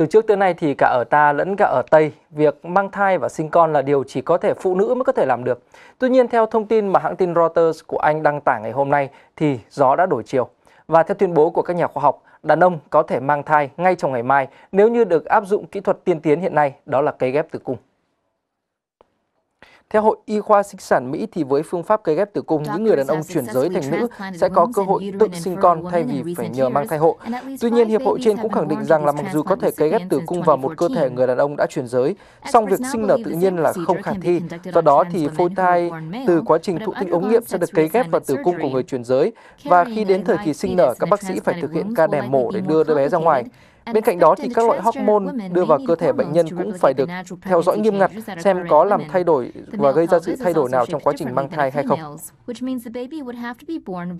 Từ trước tới nay thì cả ở ta lẫn cả ở Tây, việc mang thai và sinh con là điều chỉ có thể phụ nữ mới có thể làm được. Tuy nhiên theo thông tin mà hãng tin Reuters của Anh đăng tải ngày hôm nay thì gió đã đổi chiều. Và theo tuyên bố của các nhà khoa học, đàn ông có thể mang thai ngay trong ngày mai nếu như được áp dụng kỹ thuật tiên tiến hiện nay đó là cấy ghép tử cung. Theo Hội Y khoa Sinh sản Mỹ thì với phương pháp cấy ghép tử cung, những người đàn ông chuyển giới thành nữ sẽ có cơ hội tự sinh con thay vì phải nhờ mang thai hộ. Tuy nhiên, hiệp hội trên cũng khẳng định rằng là mặc dù có thể cấy ghép tử cung vào một cơ thể người đàn ông đã chuyển giới, song việc sinh nở tự nhiên là không khả thi. Do đó thì phôi thai từ quá trình thụ tinh ống nghiệm sẽ được cấy ghép vào tử cung của người chuyển giới và khi đến thời kỳ sinh nở, các bác sĩ phải thực hiện ca đẻ mổ để đưa đứa bé ra ngoài. Bên cạnh đó thì các loại hormone đưa vào cơ thể bệnh nhân cũng phải được theo dõi nghiêm ngặt xem có làm thay đổi và gây ra sự thay đổi nào trong quá trình mang thai hay không.